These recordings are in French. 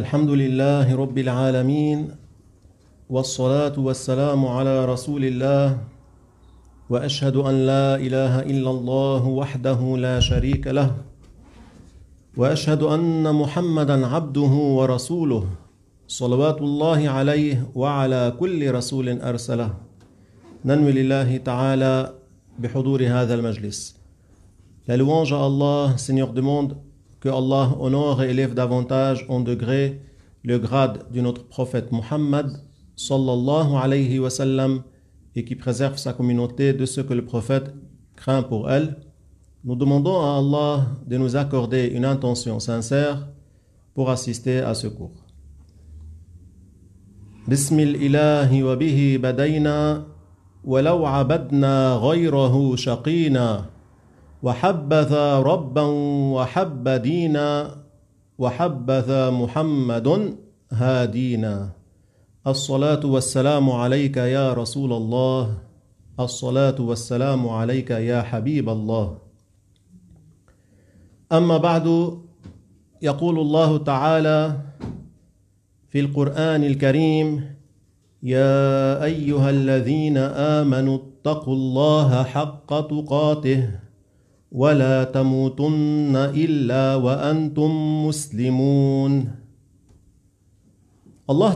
الحمد لله رب العالمين والصلاة والسلام على رسول الله وأشهد أن لا إله إلا الله وحده لا شريك له وأشهد أن محمدا عبده ورسوله صلوات الله عليه وعلى كل رسول أرسله ننوي لله تعالى بحضور هذا المجلس La louange à Allah, Seigneur du monde, que Allah honore et élève davantage en degré le grade de notre prophète Muhammad sallallahu alayhi wa sallam et qui préserve sa communauté de ce que le prophète craint pour elle. Nous demandons à Allah de nous accorder une intention sincère pour assister à ce cours. وحبذا ربا وحب دينا وحبذا محمد هادينا الصلاة والسلام عليك يا رسول الله الصلاة والسلام عليك يا حبيب الله أما بعد يقول الله تعالى في القرآن الكريم يا أيها الذين آمنوا اتقوا الله حق تقاته Allah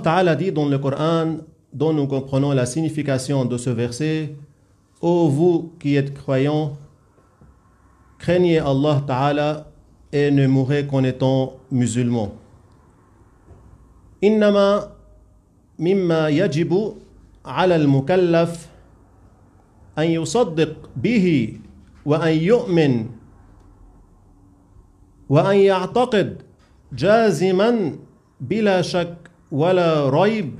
Ta'ala dit dans le Coran, dont nous comprenons la signification de ce verset, Ô vous qui êtes croyants, craignez Allah Ta'ala et ne mourrez qu'en étant musulmans. Innama مما yajibu al-mukallaf an يصدق bihi. وأن يؤمن وأن يعتقد جازما بلا شك ولا ريب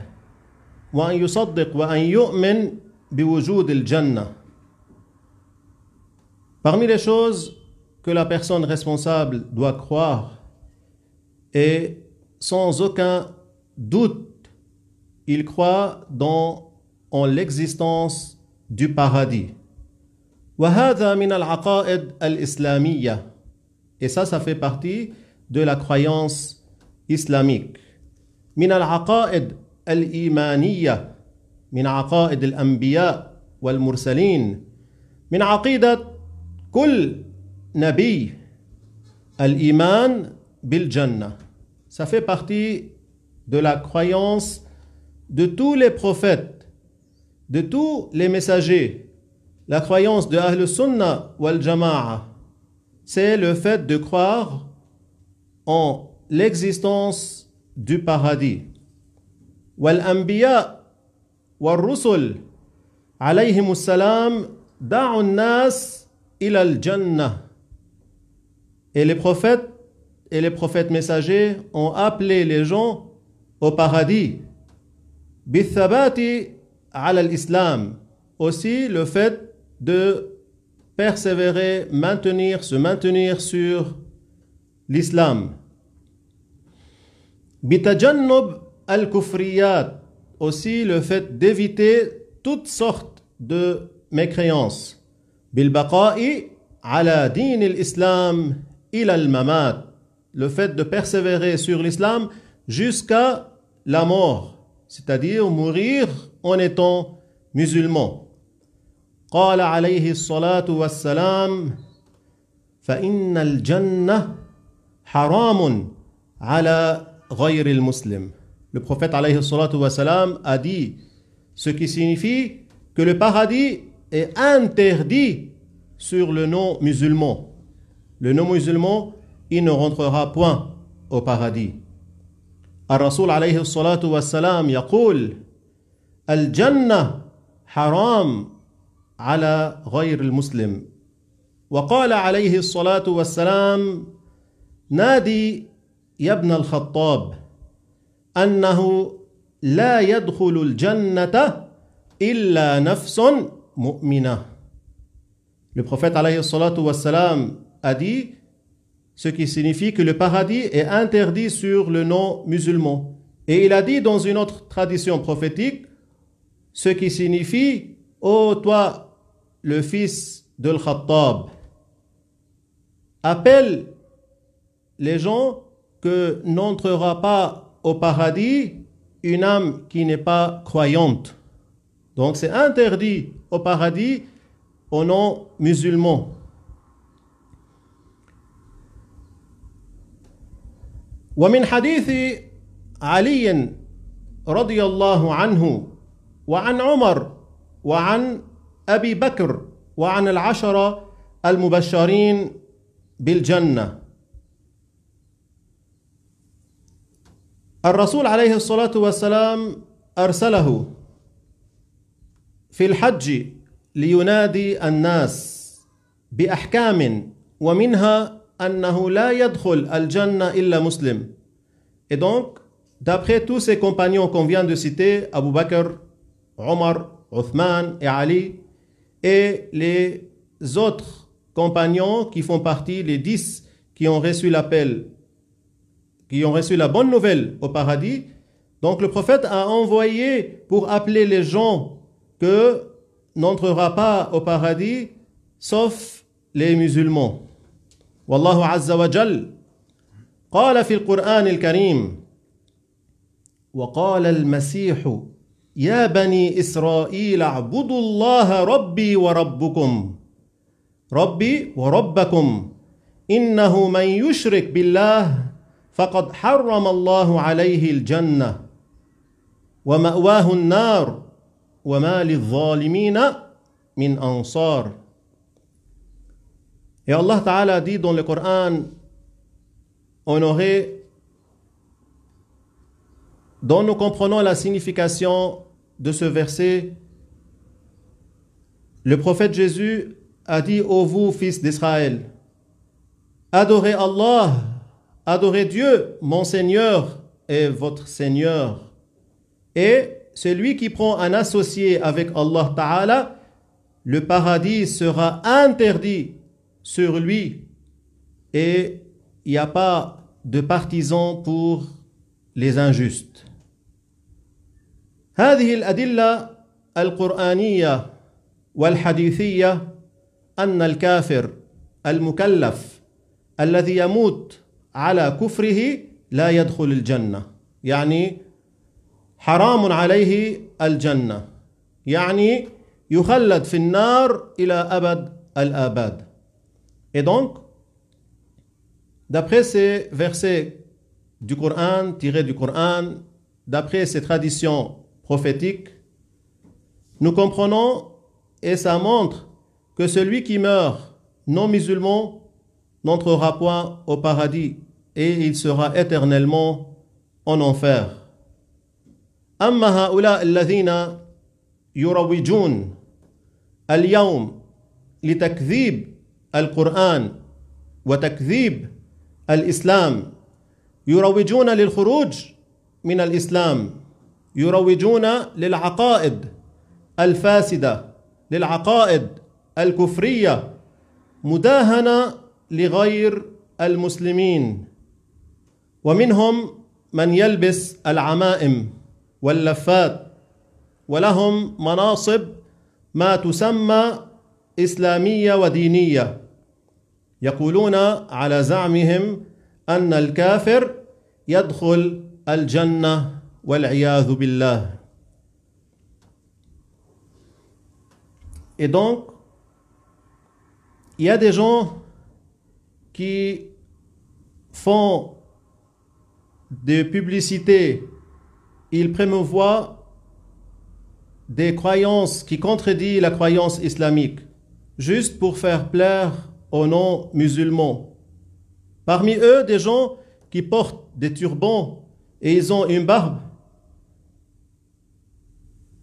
وأن يصدق وأن يؤمن بوجود الجنة Parmi les choses que la personne responsable doit croire et sans aucun doute, il croit dans, en l'existence du paradis. وهذا من العقائد الإسلامية et ça ça fait partie de la croyance islamique من العقائد الإيمانية من عقائد الأنبياء والمرسلين من عقيدة كل نبي الإيمان بالجنة ça fait partie de la croyance de tous les prophètes de tous les messagers La croyance de Ahl Sunna wal Jama'a, c'est le fait de croire en l'existence du paradis. Wal Anbiya wal Rusul, alayhim salam, da'un nas ila al Jannah. Et les prophètes et les prophètes messagers ont appelé les gens au paradis. Bithabati al islam Aussi le fait de persévérer, maintenir, se maintenir sur l'islam. Bitajannub al-kufriyat, aussi le fait d'éviter toutes sortes de mécréances. Bilbaqa'i ala din al-islam ila al-mamat, le fait de persévérer sur l'islam jusqu'à la mort, c'est-à-dire mourir en étant musulman. قال عليه الصلاة والسلام فإن الجنة حرام على غير المسلم Le prophète alayhi salatu wasalam a dit ce qui signifie que le paradis est interdit sur le non-musulman. Le non-musulman, il ne rentrera point au paradis. الرسول عليه الصلاة والسلام يقول الجنة حرام على غير المسلم وقال عليه الصلاة والسلام نادي يا ابن الخطاب أنه لا يدخل jannata illa نفس mu'mina. Le prophète alayhi salam a dit ce qui signifie que le paradis est interdit sur le nom musulman Et il a dit dans une autre tradition prophétique ce qui signifie Ô oh, toi, le fils de Khattab, appelle les gens que n'entrera pas au paradis une âme qui n'est pas croyante. Donc c'est interdit au paradis aux non-musulmans. ومن حديث علي رضي الله عنه وعن أبي بكر وعن العشرة المبشرين بالجنة الرسول عليه الصلاة والسلام أرسله في الحج لينادي الناس بأحكام ومنها أنه لا يدخل الجنة إلا مسلم Et donc, d'après tous ses compagnons qu'on vient de citer, Abu Bakr, Omar, Othman et Ali, et les autres compagnons qui font partie, les dix qui ont reçu l'appel, qui ont reçu la bonne nouvelle au paradis. Donc le prophète a envoyé pour appeler les gens que n'entrera pas au paradis, sauf les musulmans. Azza wa qur'an قال في القرآن الكريم وقال المسيح يا بني إسرائيل اعبدوا الله ربي وربكم ربي وربكم إنه من يشرك بالله فقد حرم الله عليه الجنة ومأواه النار وما للظالمين من أنصار يا الله تعالى ديد القرآن honoré dont nous comprenons la signification de ce verset, le prophète Jésus a dit Ô vous, fils d'Israël, adorez Allah, adorez Dieu, mon Seigneur et votre Seigneur. Et celui qui prend un associé avec Allah Ta'ala, le paradis sera interdit sur lui. Et il n'y a pas de partisans pour les injustes. هذه الادله القرانيه والحديثيه ان الكافر المكلف الذي يموت على كفره لا يدخل الجنه يعني حرام عليه الجنه يعني يخلد في النار الى ابد الاباد et donc d'après ces versets du Coran tirés du Coran d'après ces traditions prophétique, nous comprenons et ça montre que celui qui meurt non musulman n'entrera point au paradis et il sera éternellement en enfer. al أما هؤلاء al-Qur'an اليوم al-Islam وتكذيب al يروجون min al-Islam » يروجون للعقائد الفاسده للعقائد الكفريه مداهنه لغير المسلمين ومنهم من يلبس العمائم واللفات ولهم مناصب ما تسمى اسلاميه ودينيه يقولون على زعمهم ان الكافر يدخل الجنه Et donc, il y a des gens qui font des publicités, ils promouvoient des croyances qui contredisent la croyance islamique, juste pour faire plaire aux non-musulmans. Parmi eux, des gens qui portent des turbans et ils ont une barbe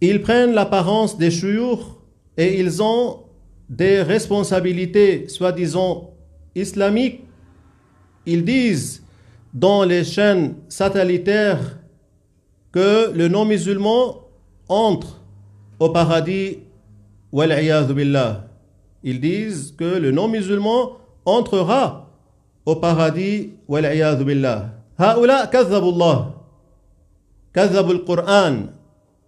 ils prennent l'apparence des chouyours et ils ont des responsabilités soi-disant islamiques. Ils disent dans les chaînes satellitaires que le non-musulman entre au paradis. Ils disent que le non-musulman entrera au paradis. هؤلاء كذبوا الله كذبوا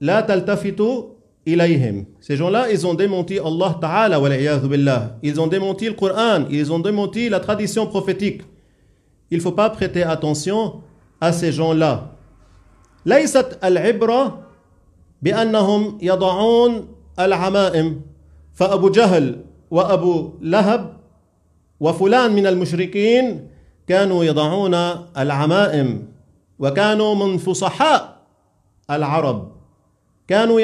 لا تلتفتوا إليهم Ces gens-là, ils ont démenti Allah Ta'ala wa billah. Ils ont démenti le Coran, ils ont démenti la tradition prophétique. Il ne faut pas prêter attention à ces gens-là. ليست العبرة بأنهم يضعون العمائم فأبو جهل وأبو لهب وفلان من المشركين كانوا يضعون العمائم وكانوا من فصحاء العرب كانوا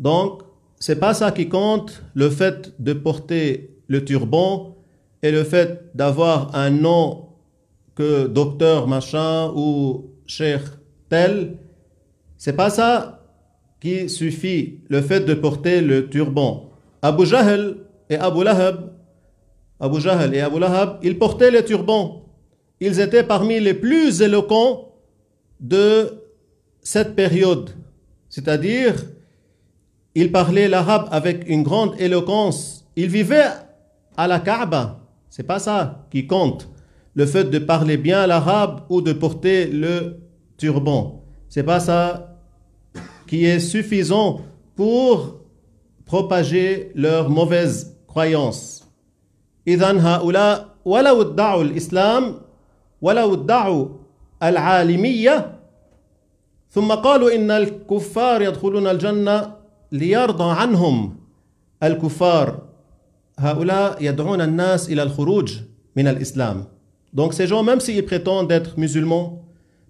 donc c'est pas ça qui compte le fait de porter le turban et le fait d'avoir un nom que docteur machin ou cher tel c'est pas ça qui suffit le fait de porter le turban Abu Jahl et Abu Lahab Abu Jahl et Abu Lahab, ils portaient les turbans. Ils étaient parmi les plus éloquents de cette période. C'est-à-dire, ils parlaient l'arabe avec une grande éloquence. Ils vivaient à la Kaaba. C'est pas ça qui compte. Le fait de parler bien l'arabe ou de porter le turban. C'est pas ça qui est suffisant pour propager leurs mauvaises croyances. إذا هؤلاء ولو ادعوا الإسلام ولو ادعوا العالمية ثم قالوا إن الكفار يدخلون الجنة ليرضى عنهم الكفار هؤلاء يدعون الناس إلى الخروج من الإسلام Donc ces gens, même s'ils prétendent être musulmans,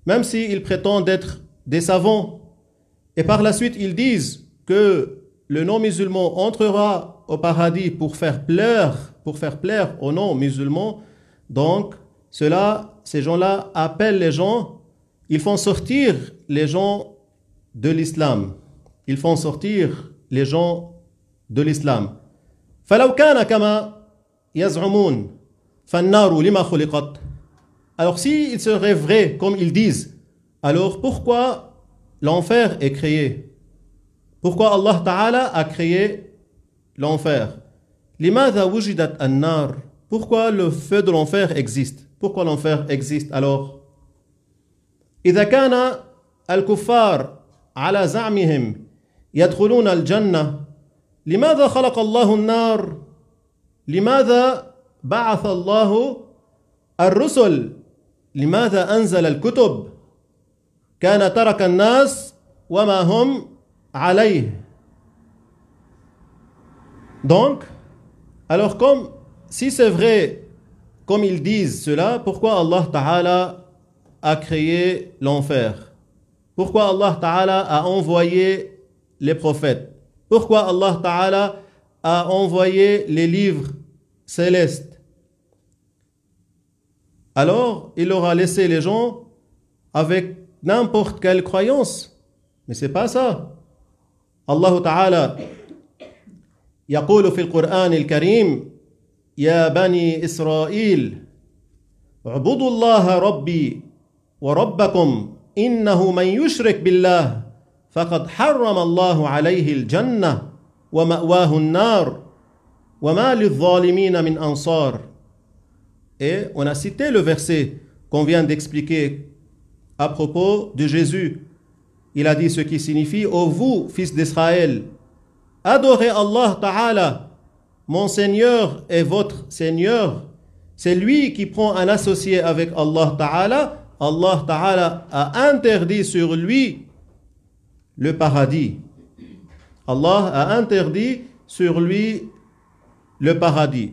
même s'ils prétendent être des savants, et par la suite ils disent que le non-musulman entrera au paradis pour faire plaire, pour faire plaire aux non-musulmans. Donc, cela, ces gens-là appellent les gens, ils font sortir les gens de l'islam. Ils font sortir les gens de l'islam. Alors si il serait vrai comme ils disent, alors pourquoi l'enfer est créé Pourquoi Allah Ta'ala a créé l'enfer. Limada wujidat an-nar Pourquoi le feu de l'enfer existe Pourquoi l'enfer existe alors إذا كان الكفار على زعمهم يدخلون الجنة لماذا خلق الله النار؟ لماذا بعث الله الرسل؟ لماذا أنزل الكتب؟ كان ترك الناس وما هم عليه Donc, alors comme, si c'est vrai, comme ils disent cela, pourquoi Allah Ta'ala a créé l'enfer Pourquoi Allah Ta'ala a envoyé les prophètes Pourquoi Allah Ta'ala a envoyé les livres célestes Alors, il aura laissé les gens avec n'importe quelle croyance. Mais ce n'est pas ça. Allah Ta'ala يقول في القران الكريم يا بني اسرائيل اعبدوا الله ربي وربكم انه من يشرك بالله فقد حرم الله عليه الجنه وماواه النار وما للظالمين من انصار Et on a cité le verset qu'on vient d'expliquer à propos de Jésus. Il a dit ce qui signifie Ô oh vous, fils d'Israël, Adorez Allah Ta'ala, mon Seigneur et votre Seigneur. C'est lui qui prend un associé avec Allah Ta'ala. Allah Ta'ala a interdit sur lui le paradis. Allah a interdit sur lui le paradis.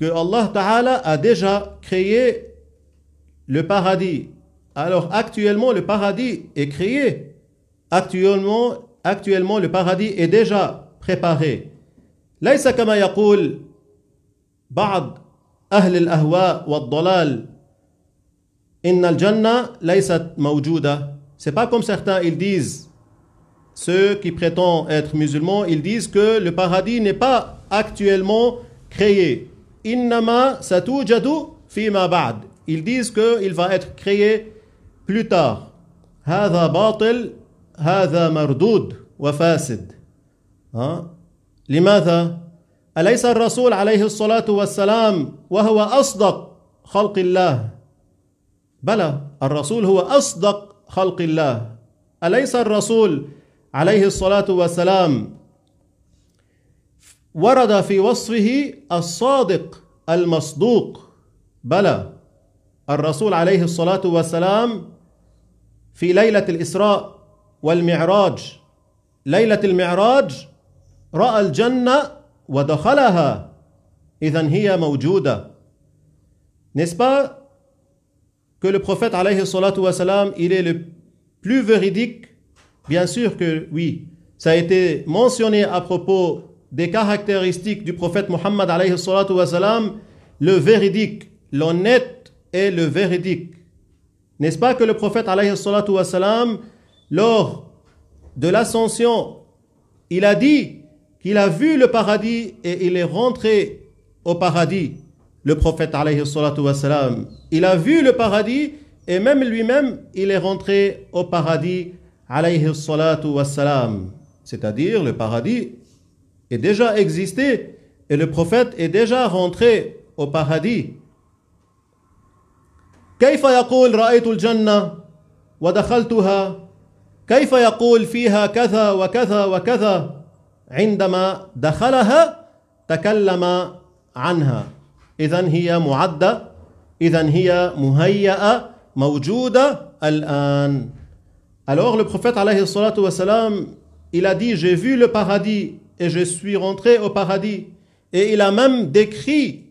que Allah Ta'ala a déjà créé le paradis. Alors actuellement, le paradis est créé. Actuellement, actuellement le paradis est déjà préparé. ليس كما C'est pas comme certains ils disent. Ceux qui prétendent être musulmans, ils disent que le paradis n'est pas actuellement créé. Innama satujadu fima ba'd. Ils disent qu'il va être créé plus tard. Hada batil, hada mardoud wa fasid. لماذا؟ أليس الرسول عليه الصلاة والسلام وهو أصدق خلق الله؟ بلى الرسول هو أصدق خلق الله. أليس الرسول عليه الصلاة والسلام ورد في وصفه الصادق المصدوق بلى الرسول عليه الصلاه والسلام في ليله الاسراء والمعراج ليله المعراج راى الجنه ودخلها اذا هي موجوده نسبه que le prophète alayhi salatu والسلام il est le plus véridique Bien sûr que oui. Ça a été mentionné à propos des caractéristiques du prophète Mohammed le véridique, l'honnête et le véridique. N'est-ce pas que le prophète lors de l'ascension, il a dit qu'il a vu le paradis et il est rentré au paradis. Le prophète il a vu le paradis et même lui-même, il est rentré au paradis, alayhi salatu C'est-à-dire, le paradis est déjà existé et le prophète est déjà rentré au paradis. كيف يقول رأيت الجنة ودخلتها كيف يقول فيها كذا وكذا وكذا عندما دخلها تكلم عنها إذا هي معدة إذا هي مهيئة موجودة الآن Alors le prophète alayhi salatu wasalam, il a dit, j'ai vu le paradis et je suis rentré au paradis. Et il a même décrit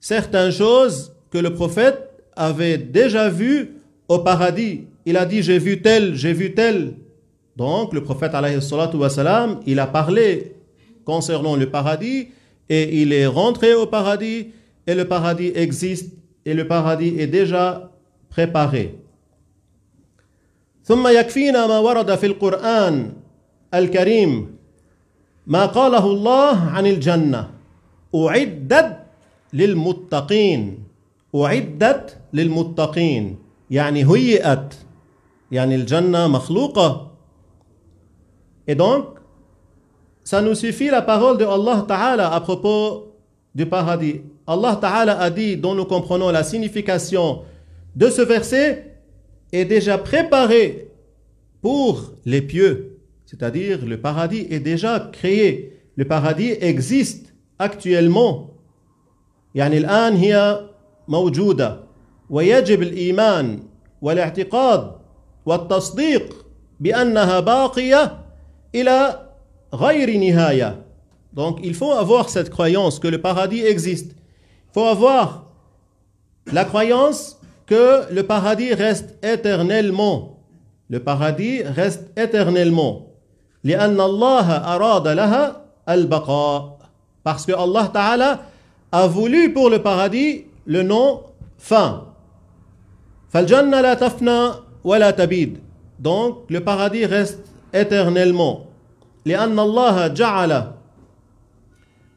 certaines choses que le prophète avait déjà vues au paradis. Il a dit, j'ai vu tel, j'ai vu tel. Donc le prophète, il a parlé concernant le paradis et il est rentré au paradis et le paradis existe et le paradis est déjà préparé. ثم يكفينا ما ورد في الكريم ما قاله الله عن الجنة أعدت للمتقين أعدت للمتقين يعني هيئت يعني الجنة مخلوقة Et donc, ça nous suffit la parole de Allah Ta'ala à propos du paradis. Allah Ta'ala a dit, dont nous comprenons la signification de ce verset, est déjà préparé pour les pieux. C'est-à-dire, le paradis est déjà créé. Le paradis existe actuellement. يعني الآن هي موجودة ويجب الإيمان والاعتقاد والتصديق بأنها غير Donc il faut avoir cette croyance que le paradis existe. Il faut avoir la croyance que le paradis reste éternellement. Le paradis reste éternellement. لأن الله أراد لها البقاء parce que Allah Ta'ala a voulu pour le paradis le nom fin. فالجنة لا تفنى ولا تبيد donc le paradis reste éternellement لأن الله جعل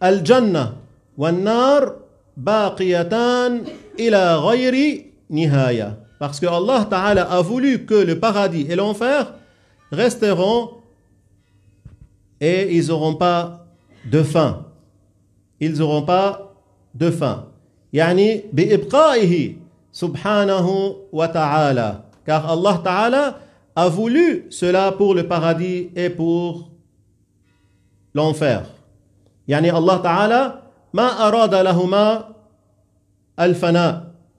الجنة والنار باقيتان إلى غير نهاية parce que Allah Ta'ala a voulu que le paradis et l'enfer resteront et ils n'auront pas de fin. Ils n'auront pas de fin. Yani, subhanahu wa ta'ala. Car Allah ta'ala a voulu cela pour le paradis et pour l'enfer. Yani Allah ta'ala ma arada al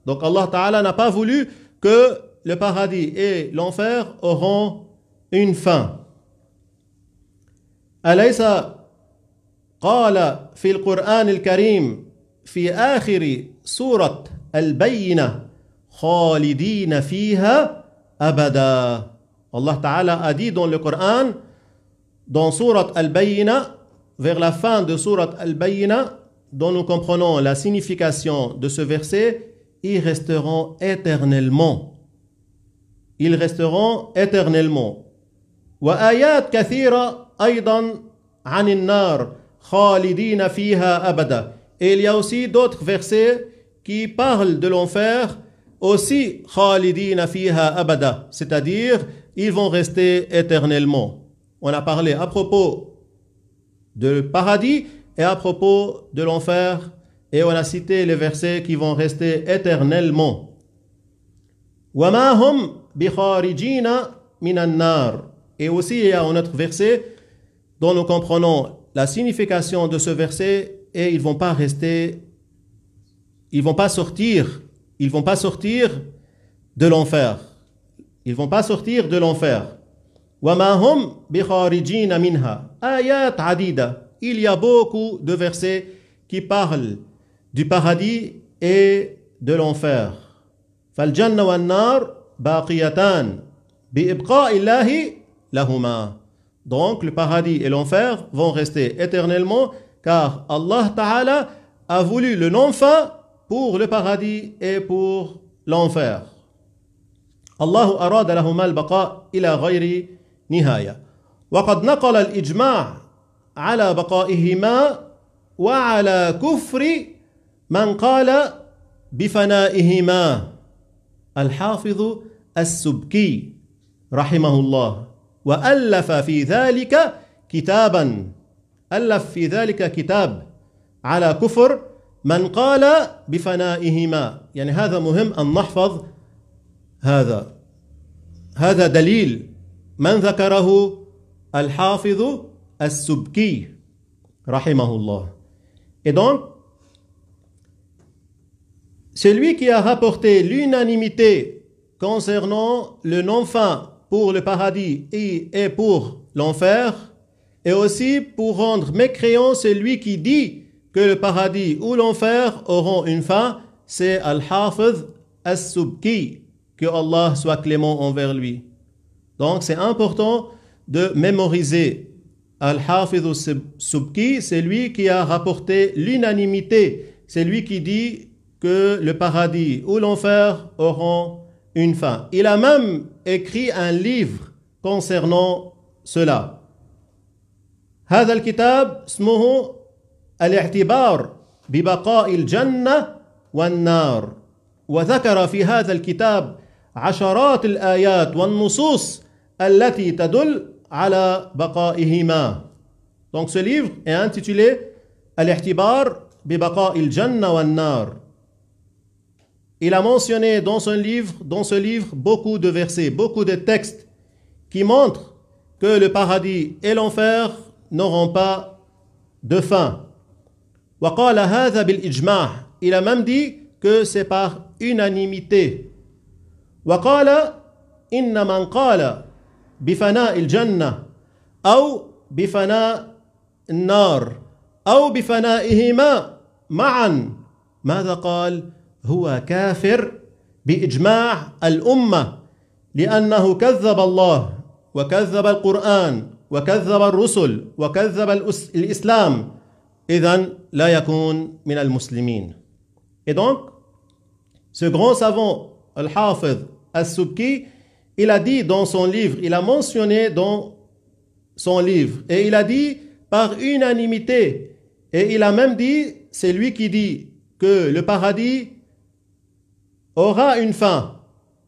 Donc Allah ta'ala n'a pas voulu que le paradis et l'enfer auront une fin. أليس قال Allah Ta'ala a dit dans le Coran dans Surat al bayna vers la fin de Surat al bayna dont nous comprenons la signification de ce verset ils resteront éternellement ils resteront éternellement ayat kathira khalidina Et il y a aussi d'autres versets qui parlent de l'enfer, aussi khalidina fiha abada, c'est-à-dire ils vont rester éternellement. On a parlé à propos de paradis et à propos de l'enfer et on a cité les versets qui vont rester éternellement. Et aussi il y a un autre verset dont nous comprenons la signification de ce verset et ils vont pas rester, ils vont pas sortir, ils vont pas sortir de l'enfer. Ils vont pas sortir de l'enfer. Hum Il y a beaucoup de versets qui parlent du paradis et de l'enfer. parlent Donc le paradis et l'enfer vont rester éternellement car Allah Ta'ala a voulu le non fin pour le paradis et pour l'enfer. الله أراد لهما البقاء إلى غير نهاية وقد نقل الإجماع على بقائهما وعلى كفر من قال بفنائهما الحافظ السبكي رحمه الله وألف في ذلك كتابا ألف في ذلك كتاب على كفر من قال بفنائهما يعني هذا مهم أن نحفظ هذا هذا دليل من ذكره الحافظ السبكي رحمه الله Et donc, celui qui a rapporté l'unanimité concernant le non fin pour le paradis et, pour l'enfer, et aussi pour rendre mécréant celui qui dit que le paradis ou l'enfer auront une fin, c'est Al-Hafiz As-Subki, que Allah soit clément envers lui. Donc c'est important de mémoriser. Al-Hafiz As-Subki, c'est lui qui a rapporté l'unanimité, c'est lui qui dit que le paradis ou l'enfer auront une fin. Il a même écrit un livre concernant cela. هذا الكتاب اسمه الاعتبار ببقاء الجنة والنار وذكر في هذا الكتاب عشرات الآيات والنصوص التي تدل على بقائهما Donc ce livre est intitulé الاعتبار ببقاء الجنة والنار il a mentionné dans son livre, dans ce livre, beaucoup de versets, beaucoup de textes qui montrent que le paradis et l'enfer n'auront pas de fin. Il a même dit que c'est par unanimité. النار أو بفنائهما معا ماذا هو كافر كذب الله وكذب وكذب الرسل وكذب لا يكون من المسلمين Et donc, ce grand savant, Al-Hafiz As-Subki, il a dit dans son livre, il a mentionné dans son livre, et il a dit par unanimité, et il a même dit, c'est lui qui dit que le paradis aura une fin.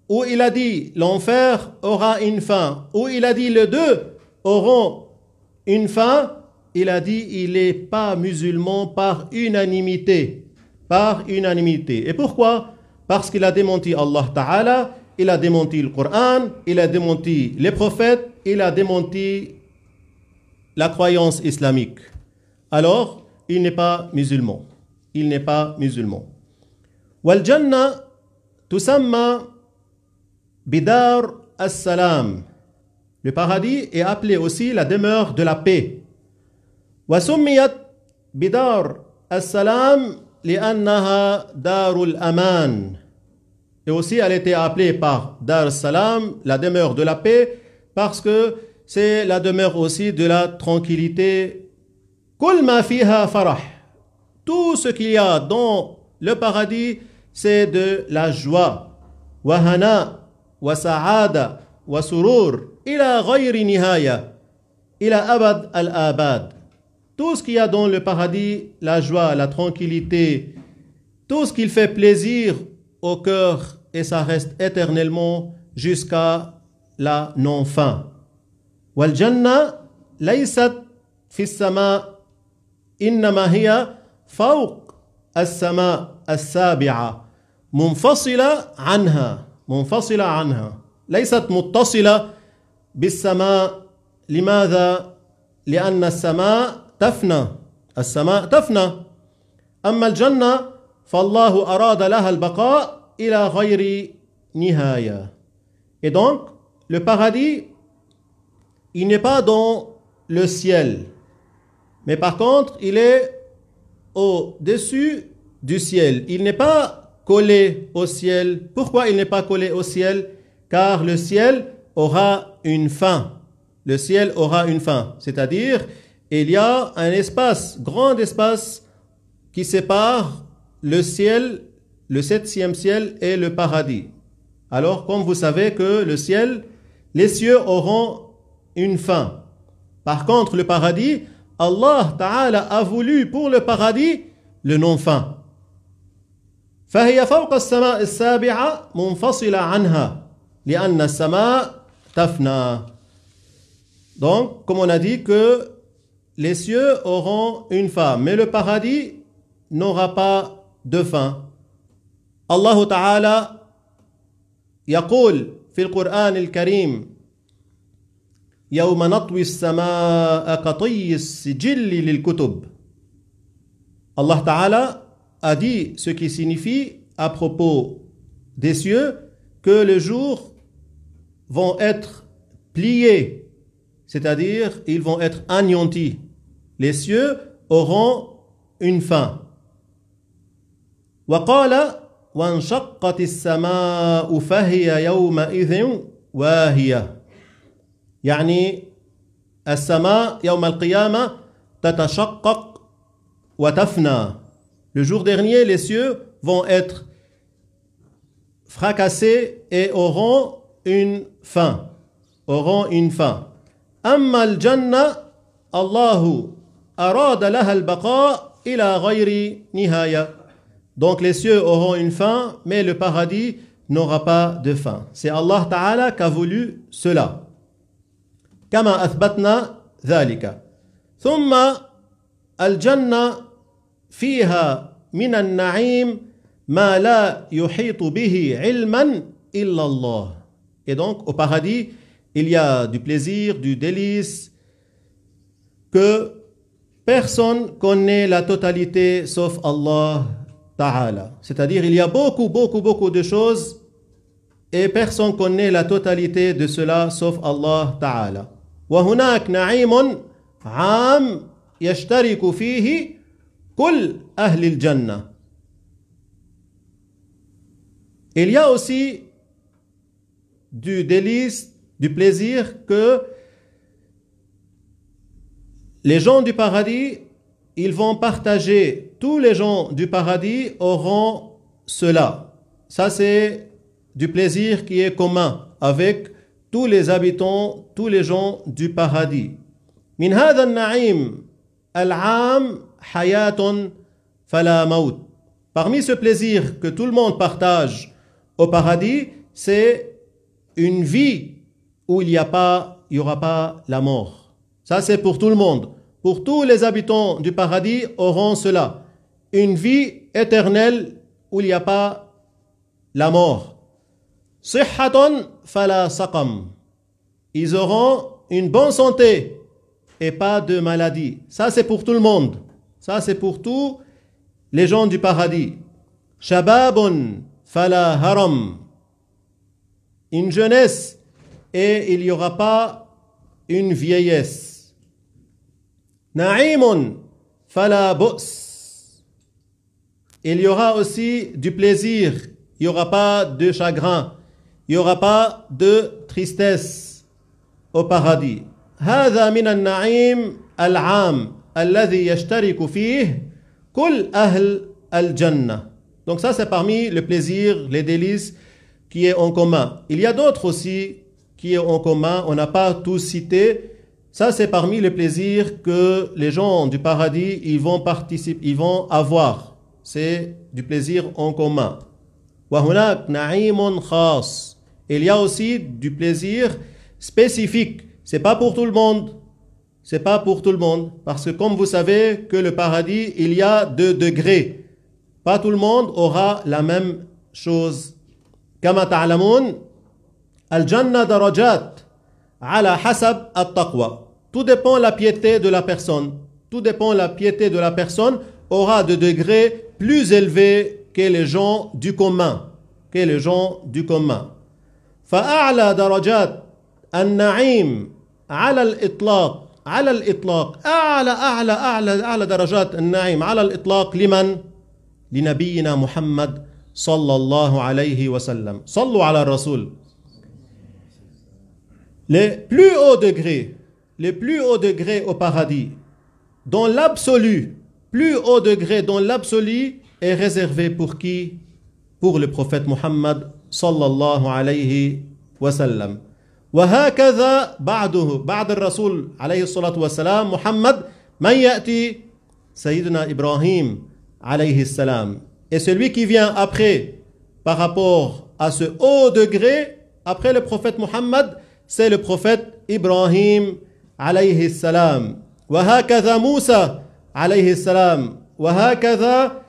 Ou il a dit l'enfer aura une fin. Ou il a dit les deux auront une fin. Il a dit il n'est pas musulman par unanimité. Par unanimité. Et pourquoi Parce qu'il a démenti Allah Ta'ala, il a démenti le Coran, il a démenti les prophètes, il a démenti la croyance islamique. Alors, il n'est pas musulman. Il n'est pas musulman. Wal Jannah Tusamma bidar as Le paradis est appelé aussi la demeure de la paix. Bidar لأنها دار aman. Et aussi elle était appelée par Dar Salam, la demeure de la paix, parce que c'est la demeure aussi de la tranquillité. Tout ce qu'il y a dans le paradis c'est de la joie. Wahana, wasaada, wasurur, ila ghayri nihaya, ila abad al-abad. Tout ce qu'il y a dans le paradis, la joie, la tranquillité, tout ce qui fait plaisir au cœur et ça reste éternellement jusqu'à la non-fin. Wal janna laysat fi sama innama hiya fawq as-sama as-sabi'a. منفصلة عنها منفصلة عنها ليست متصلة بالسماء لماذا؟ لأن السماء تفنى السماء تفنى أما الجنة فالله أراد لها البقاء إلى غير نهاية Et donc, le paradis, il n'est pas dans le ciel, mais par contre, il est au-dessus du ciel. Il n'est pas collé au ciel. Pourquoi il n'est pas collé au ciel Car le ciel aura une fin. Le ciel aura une fin. C'est-à-dire, il y a un espace, grand espace, qui sépare le ciel, le septième ciel et le paradis. Alors, comme vous savez que le ciel, les cieux auront une fin. Par contre, le paradis, Allah Ta'ala a voulu pour le paradis le non-fin. فهي فوق السماء السابعة منفصلة عنها لأن السماء تفنى Donc, comme on a dit que les cieux auront une fin, mais le paradis n'aura pas de fin. الله تعالى يقول في القرآن الكريم يوم نطوي السماء كطي السجل للكتب الله تعالى a dit ce qui signifie à propos des cieux que les jours vont être pliés, c'est-à-dire ils vont être anéantis. Les cieux auront une fin. وقال وانشقت السماء فهي يومئذ واهية يعني السماء يوم القيامة wa tafna le jour dernier, les cieux vont être fracassés et auront une fin. Auront une fin. al-jannah »« Allahu laha al baqaa ila ghayri nihaya. Donc les cieux auront une fin, mais le paradis n'aura pas de fin. C'est Allah Ta'ala qui a voulu cela. athbatna dhalika. Thumma al-jannah »« Fiha » Et donc au paradis, il y a du plaisir, du délice que personne connaît la totalité sauf Allah Ta'ala. C'est-à-dire il y a beaucoup, beaucoup, beaucoup de choses et personne connaît la totalité de cela sauf Allah Ta'ala. وهناك نعيم عام يشترك فيه il y a aussi du délice, du plaisir que les gens du paradis, ils vont partager. Tous les gens du paradis auront cela. Ça, c'est du plaisir qui est commun avec tous les habitants, tous les gens du paradis. Min al-am fala Parmi ce plaisir que tout le monde partage au paradis, c'est une vie où il n'y a pas, il aura pas la mort. Ça c'est pour tout le monde. Pour tous les habitants du paradis auront cela, une vie éternelle où il n'y a pas la mort. fala saqam. Ils auront une bonne santé et pas de maladie. Ça c'est pour tout le monde. Ça, c'est pour tous les gens du paradis. Shababun fala haram. Une jeunesse et il n'y aura pas une vieillesse. Na'imun fala bus. Il y aura aussi du plaisir. Il n'y aura pas de chagrin. Il n'y aura pas de tristesse au paradis. هذا من النعيم donc ça, c'est parmi les plaisirs, les délices qui est en commun. Il y a d'autres aussi qui est en commun. On n'a pas tous cité. Ça, c'est parmi les plaisirs que les gens du paradis ils vont participer, ils vont avoir. C'est du plaisir en commun. Il y a aussi du plaisir spécifique. C'est pas pour tout le monde c'est pas pour tout le monde. Parce que comme vous savez que le paradis, il y a deux degrés. Pas tout le monde aura la même chose. كما تعلمون الجنة درجات على حسب التقوى. Tout dépend de la piété de la personne. Tout dépend de la piété de la personne aura de degrés plus élevés que les gens du commun. Que les gens du commun. فأعلى درجات النعيم على الإطلاق على الإطلاق أعلى أعلى أعلى أعلى درجات النعيم على الإطلاق لمن؟ لنبينا محمد صلى الله عليه وسلم صلوا على الرسول Les plus hauts degrés, les plus hauts degrés au paradis, dans l'absolu, plus haut degré dans l'absolu est réservé pour qui Pour le prophète Muhammad sallallahu alayhi wa sallam. وهكذا بعده بعد الرسول عليه الصلاة والسلام محمد من يأتي سيدنا إبراهيم عليه السلام Et celui qui vient après, par rapport à ce haut degré, après le prophète Muhammad c'est le prophète Ibrahim عليه السلام وهكذا موسى عليه السلام وهكذا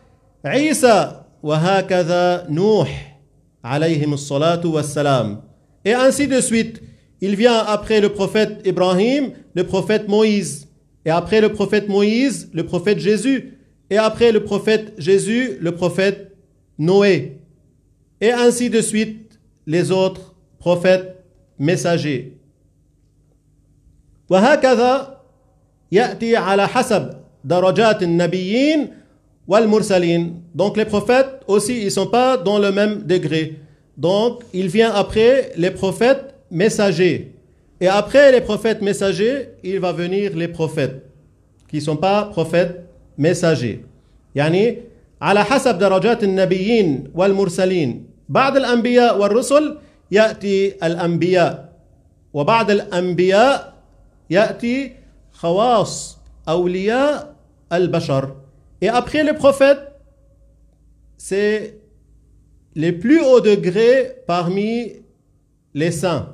عيسى وهكذا نوح عليهم الصلاة والسلام Et ainsi de suite. Il vient après le prophète Ibrahim, le prophète Moïse. Et après le prophète Moïse, le prophète Jésus. Et après le prophète Jésus, le prophète Noé. Et ainsi de suite, les autres prophètes messagers. Donc les prophètes aussi, ils sont pas dans le même degré. Donc, il vient après les prophètes messagers. Et après les prophètes messagers, il va venir les prophètes qui sont pas prophètes messagers. يعني على حسب درجات النبيين والمرسلين بعد الأنبياء والرسل يأتي الأنبياء وبعد الأنبياء يأتي خواص أولياء البشر Et après les prophètes, c'est les plus hauts degrés parmi les saints,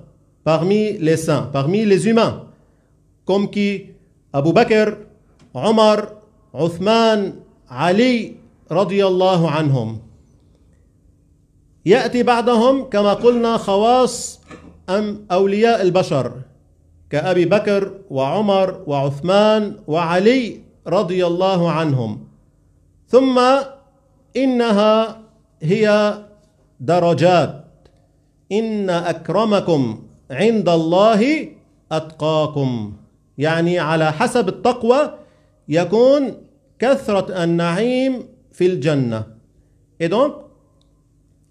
parmi les saints, parmi les humains, comme qui Abu Bakr, Omar, Othman, Ali, radiallahu anhum. يأتي بعدهم كما قلنا خواص أم أولياء البشر كأبي بكر وعمر وعثمان وعلي رضي الله عنهم ثم إنها هي Et donc,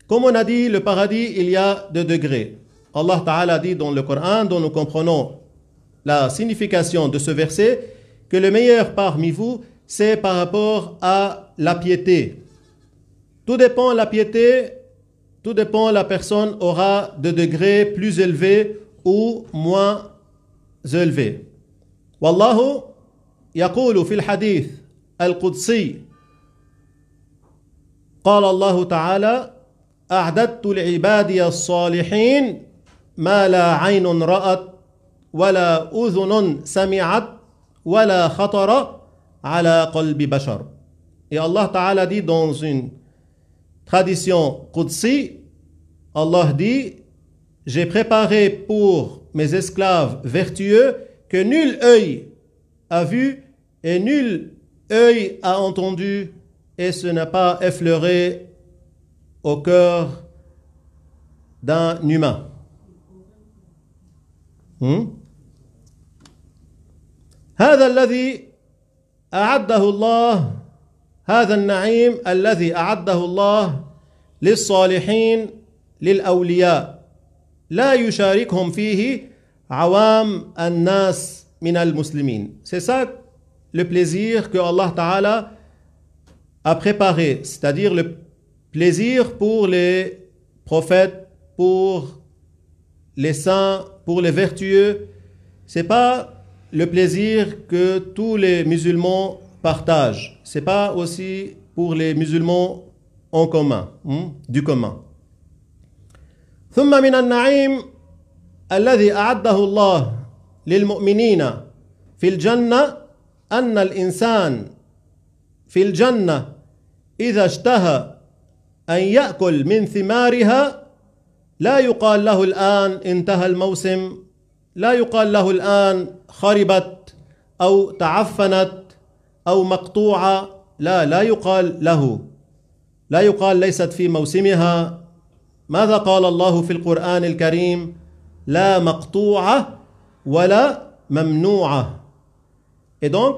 comme on a dit, le paradis, il y a deux degrés. Allah Ta'ala dit dans le Coran, dont nous comprenons la signification de ce verset, que le meilleur parmi vous, c'est par rapport à la piété. Tout dépend de la piété tout dépend, la personne aura de degrés plus élevés ou moins élevés. Wallahu yakoulou fil hadith al-Qudsi. Kala Allahu ta'ala. Ardat tu l'ibadiya salihin ma la ra'at rat, wala udunun samiat, wala khattara ala kolbi bashar. Et Allah ta'ala dit dans une tradition Qudsi. Allah dit J'ai préparé pour mes esclaves vertueux que nul œil a vu et nul œil a entendu, et ce n'a pas effleuré au cœur d'un humain. Hmm? C'est ça le plaisir que Allah Ta'ala a préparé, c'est-à-dire le plaisir pour les prophètes, pour les saints, pour les vertueux. C'est pas le plaisir que tous les musulmans partagent. C'est pas aussi pour les musulmans en commun, hmm, du commun. ثم من النعيم الذي أعده الله للمؤمنين في الجنة أن الإنسان في الجنة إذا اشتهى أن يأكل من ثمارها لا يقال له الآن انتهى الموسم لا يقال له الآن خربت أو تعفنت أو مقطوعة لا لا يقال له لا يقال ليست في موسمها Et donc,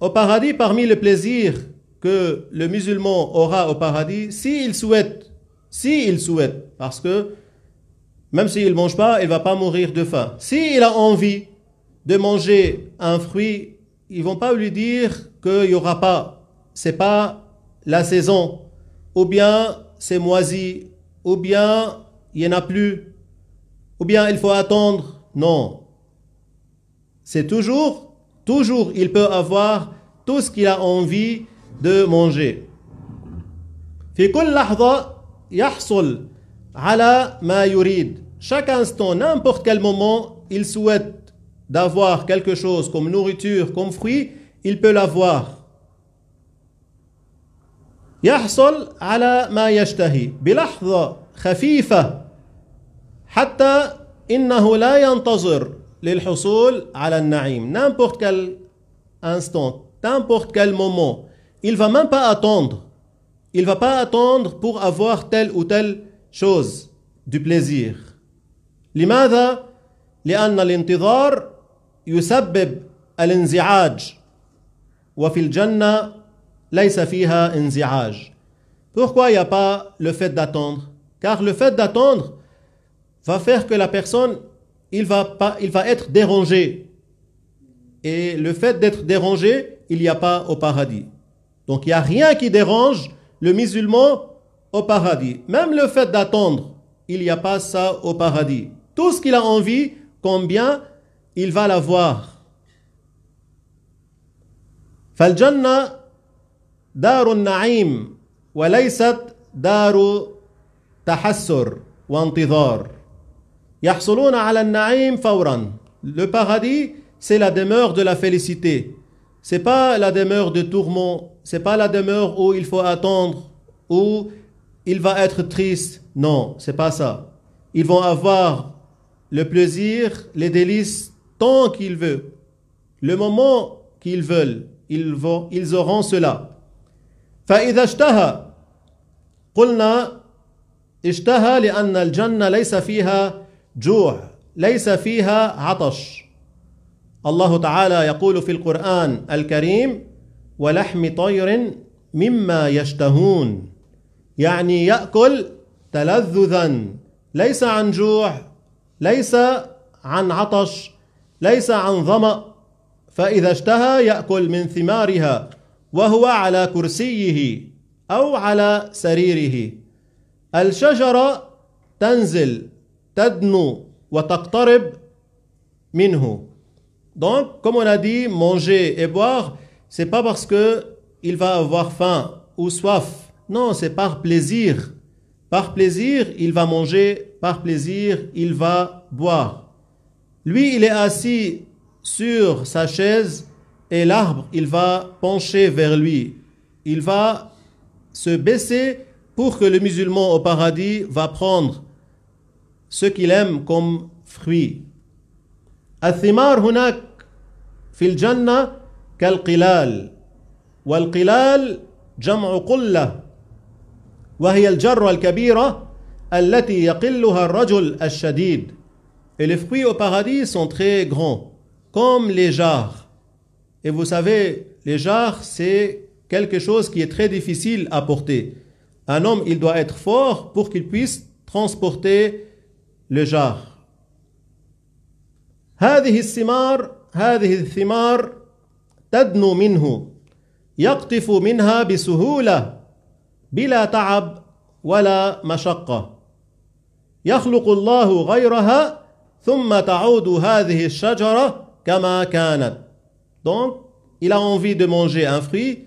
au paradis, parmi les plaisirs que le musulman aura au paradis, s'il souhaite, s'il souhaite, parce que même s'il ne mange pas, il ne va pas mourir de faim. S'il a envie de manger un fruit, ils vont pas lui dire qu'il n'y aura pas, c'est pas la saison, ou bien c'est moisi, ou bien il n'y en a plus, ou bien il faut attendre. Non. C'est toujours, toujours, il peut avoir tout ce qu'il a envie de manger. Fikul كل Chaque instant, n'importe quel moment, il souhaite d'avoir quelque chose comme nourriture, comme fruit, il peut l'avoir. يحصل على ما يشتهي بلحظة خفيفة حتى إنه لا ينتظر للحصول على النعيم نامبورت كال انستون نامبورت كال مومون il va même pas attendre il va pas attendre pour avoir telle ou telle chose du plaisir لماذا لان الانتظار يسبب الانزعاج وفي الجنه Pourquoi il n'y a pas le fait d'attendre Car le fait d'attendre va faire que la personne, il va, pas, il va être dérangé. Et le fait d'être dérangé, il n'y a pas au paradis. Donc il n'y a rien qui dérange le musulman au paradis. Même le fait d'attendre, il n'y a pas ça au paradis. Tout ce qu'il a envie, combien il va l'avoir. Faljanna دار النعيم وليست دار تحسر وانتظار يحصلون على النعيم le paradis c'est la demeure de la félicité c'est pas la demeure de tourment c'est pas la demeure où il faut attendre où il va être triste non c'est pas ça ils vont avoir le plaisir les délices tant qu'ils veulent le moment qu'ils veulent ils, vont, ils auront cela فإذا اشتهى قلنا اشتهى لأن الجنة ليس فيها جوع ليس فيها عطش الله تعالى يقول في القرآن الكريم ولحم طير مما يشتهون يعني يأكل تلذذا ليس عن جوع ليس عن عطش ليس عن ظمأ فإذا اشتهى يأكل من ثمارها Donc, comme on a dit, manger et boire, c'est pas parce que il va avoir faim ou soif. Non, c'est par plaisir. Par plaisir, il va manger. Par plaisir, il va boire. Lui, il est assis sur sa chaise et l'arbre, il va pencher vers lui. Il va se baisser pour que le musulman au paradis va prendre ce qu'il aime comme fruit. Et les fruits au paradis sont très grands, comme les jarres. Et vous savez, les jarres, c'est quelque chose qui est très difficile à porter. Un homme, il doit être fort pour qu'il puisse transporter le jar. هذه الثمار هذه الثمار تدنو منه يقطف منها بسهولة بلا تعب ولا مشقة يخلق الله غيرها ثم تعود هذه الشجرة كما كانت Donc, il a envie de manger un fruit,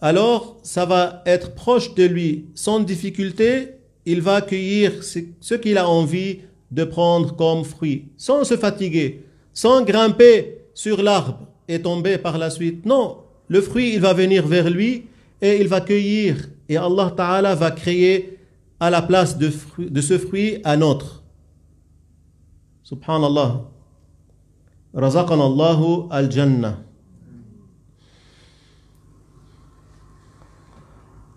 alors ça va être proche de lui. Sans difficulté, il va cueillir ce qu'il a envie de prendre comme fruit, sans se fatiguer, sans grimper sur l'arbre et tomber par la suite. Non, le fruit, il va venir vers lui et il va cueillir. Et Allah Ta'ala va créer à la place de, de ce fruit un autre. Subhanallah. رزقنا الله الجنة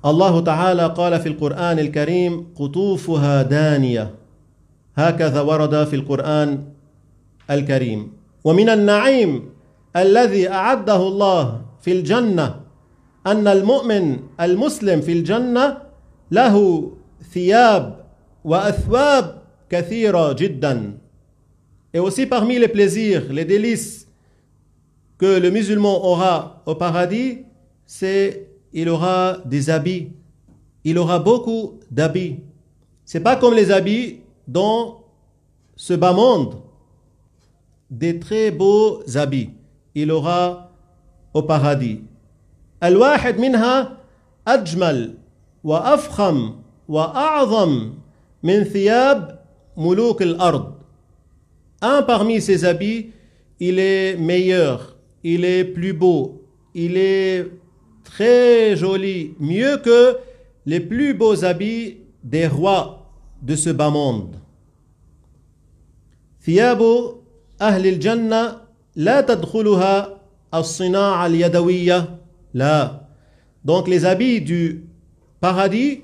الله تعالى قال في القرآن الكريم قطوفها دانية هكذا ورد في القرآن الكريم ومن النعيم الذي أعده الله في الجنة أن المؤمن المسلم في الجنة له ثياب وأثواب كثيرة جدا Et aussi parmi les plaisirs, les délices que le musulman aura au paradis, c'est il aura des habits. Il aura beaucoup d'habits. C'est pas comme les habits dans ce bas monde. Des très beaux habits. Il aura au paradis. wa wa wa wa min thiyab muluk al ard un parmi ses habits, il est meilleur, il est plus beau, il est très joli, mieux que les plus beaux habits des rois de ce bas monde. ثياب la الجنة al تدخلها al اليدوية là. Donc les habits du paradis,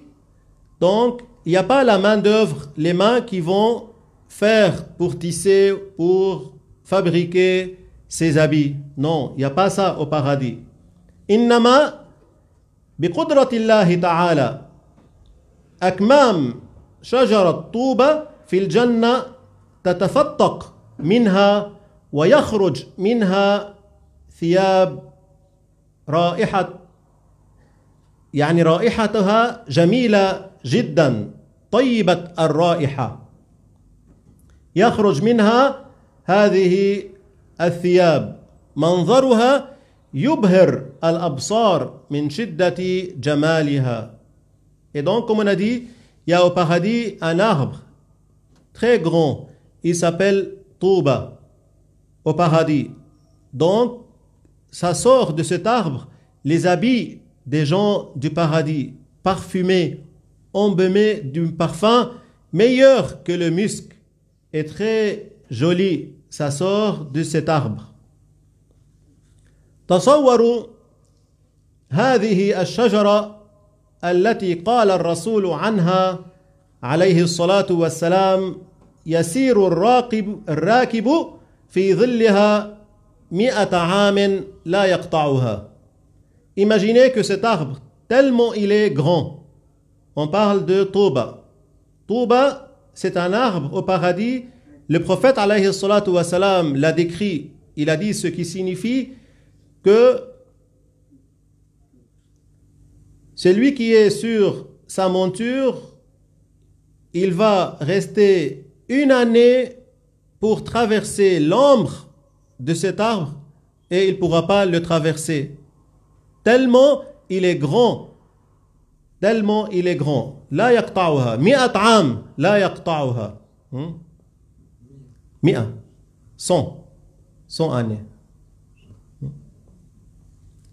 donc il n'y a pas la main d'œuvre, les mains qui vont faire pour tisser, pour fabriquer ses habits. Non, il n'y a pas ça au paradis. إنما بقدرة الله تعالى أكمام شجرة fil في الجنة تتفتق منها ويخرج منها ثياب رائحة يعني رائحتها جميلة جدا طيبة الرائحة Et donc, comme on a dit, il y a au paradis un arbre très grand. Il s'appelle Touba, au paradis. Donc, ça sort de cet arbre les habits des gens du paradis, parfumés, embaumés d'un parfum meilleur que le musc est très joli. Ça sort de cet arbre. تصوروا هذه الشجرة التي قال الرسول عنها عليه الصلاة والسلام يسير الراكب الراكب في ظلها مئة عام لا يقطعها. Imaginez que cet arbre, tellement il est grand, on parle de Toba. Toba, c'est un arbre au paradis. Le prophète alayhi l'a décrit. Il a dit ce qui signifie que celui qui est sur sa monture, il va rester une année pour traverser l'ombre de cet arbre et il ne pourra pas le traverser. Tellement il est grand Tellement il est grand. La yaqta'uha. 100 ans La yaqta'uha. Hmm? Mi'a. 100. 100 années. Hmm?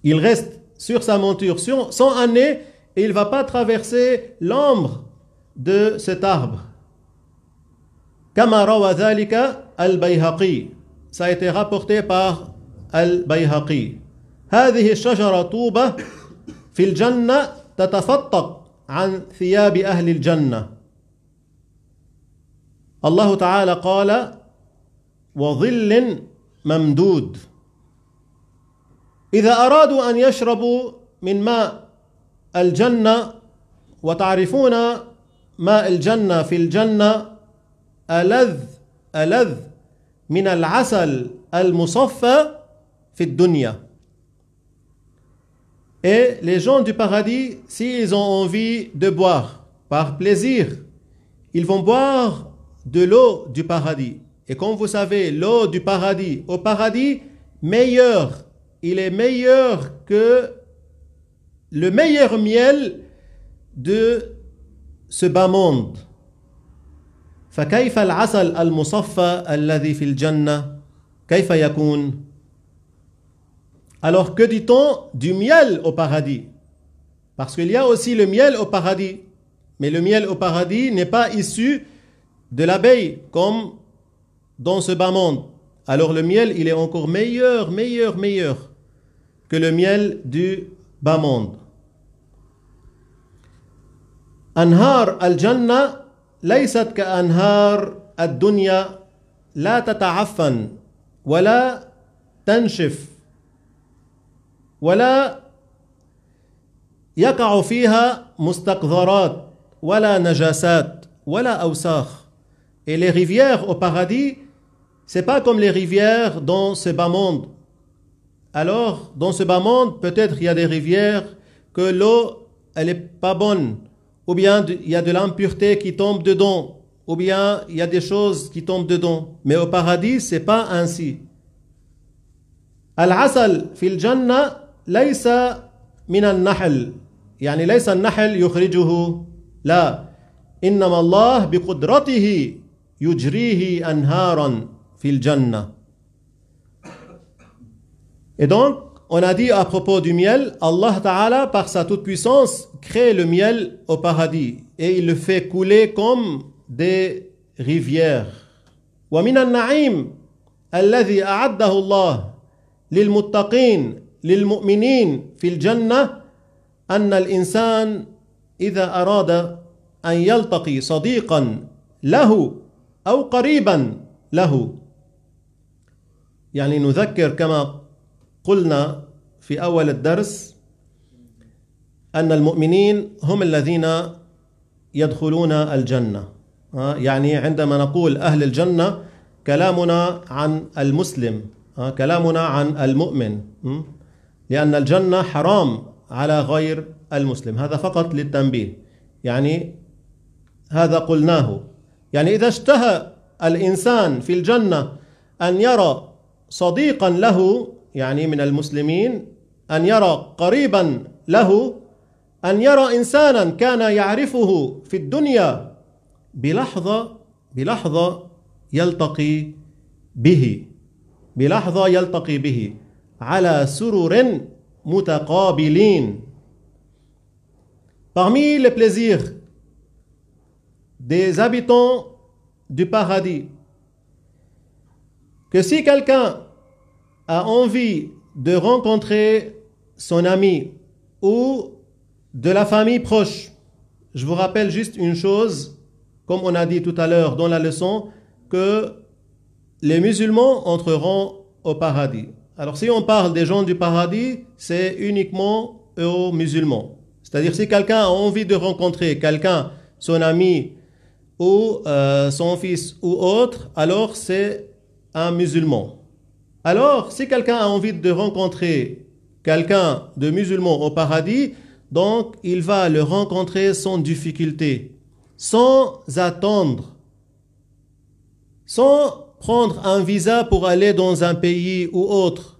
Il reste sur sa monture 100 années et il ne va pas traverser l'ombre de cet arbre. Ça a été rapporté par Al-Bayhaqi. هذه الشجرة طوبة في الجنة تتفتق عن ثياب اهل الجنه الله تعالى قال وظل ممدود اذا ارادوا ان يشربوا من ماء الجنه وتعرفون ماء الجنه في الجنه الذ الذ من العسل المصفى في الدنيا Et les gens du paradis, s'ils ont envie de boire par plaisir, ils vont boire de l'eau du paradis. Et comme vous savez, l'eau du paradis au paradis, meilleur, il est meilleur que le meilleur miel de ce bas monde. فكيف العسل المصفى الذي في الجنه كيف يكون alors que dit-on du miel au paradis Parce qu'il y a aussi le miel au paradis. Mais le miel au paradis n'est pas issu de l'abeille comme dans ce bas monde. Alors le miel, il est encore meilleur, meilleur, meilleur que le miel du bas monde. al الجنة ليست كأنهار الدنيا لا تتعفن ولا تنشف ولا يقع فيها مستقذرات ولا نجاسات ولا Et les rivières au paradis, c'est pas comme les rivières dans ce bas monde. Alors, dans ce bas monde, peut-être il y a des rivières que l'eau, elle est pas bonne. Ou bien il y a de l'impureté qui tombe dedans. Ou bien il y a des choses qui tombent dedans. Mais au paradis, c'est pas ainsi. Al-Asal fil Jannah ليس من النحل يعني ليس النحل يخرجه لا انما الله بقدرته يجريه انهارا في الجنة Et donc, on a dit à propos du miel, Allah Ta'ala, par sa toute-puissance, crée le miel au paradis et il le fait couler comme des rivières. ومن النعيم الذي أعده الله للمتقين للمؤمنين في الجنة أن الإنسان إذا أراد أن يلتقي صديقا له أو قريبا له يعني نذكر كما قلنا في أول الدرس أن المؤمنين هم الذين يدخلون الجنة آه، يعني عندما نقول أهل الجنة كلامنا عن المسلم آه، كلامنا عن المؤمن لأن الجنة حرام على غير المسلم هذا فقط للتنبيه يعني هذا قلناه يعني إذا اشتهى الإنسان في الجنة أن يرى صديقا له يعني من المسلمين أن يرى قريبا له أن يرى إنسانا كان يعرفه في الدنيا بلحظة بلحظة يلتقي به بلحظة يلتقي به sururin mutaqabilin. Parmi les plaisirs des habitants du paradis, que si quelqu'un a envie de rencontrer son ami ou de la famille proche, je vous rappelle juste une chose, comme on a dit tout à l'heure dans la leçon, que les musulmans entreront au paradis. Alors si on parle des gens du paradis, c'est uniquement aux musulmans. C'est-à-dire si quelqu'un a envie de rencontrer quelqu'un, son ami ou euh, son fils ou autre, alors c'est un musulman. Alors si quelqu'un a envie de rencontrer quelqu'un de musulman au paradis, donc il va le rencontrer sans difficulté, sans attendre, sans prendre un visa pour aller dans un pays ou autre,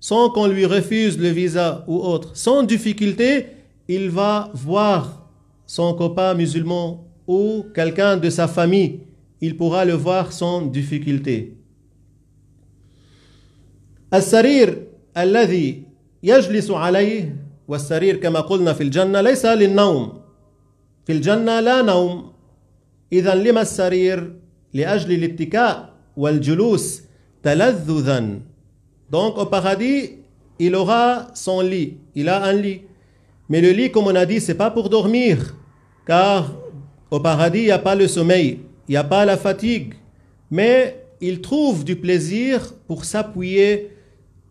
sans qu'on lui refuse le visa ou autre, sans difficulté, il va voir son copain musulman ou quelqu'un de sa famille. Il pourra le voir sans difficulté. السرير الذي يجلس عليه والسرير كما قلنا في الجنة ليس للنوم في الجنة لا نوم إذا لما السرير لأجل الاتكاء donc au paradis, il aura son lit, il a un lit. Mais le lit, comme on a dit, c'est pas pour dormir, car au paradis, il n'y a pas le sommeil, il n'y a pas la fatigue. Mais il trouve du plaisir pour s'appuyer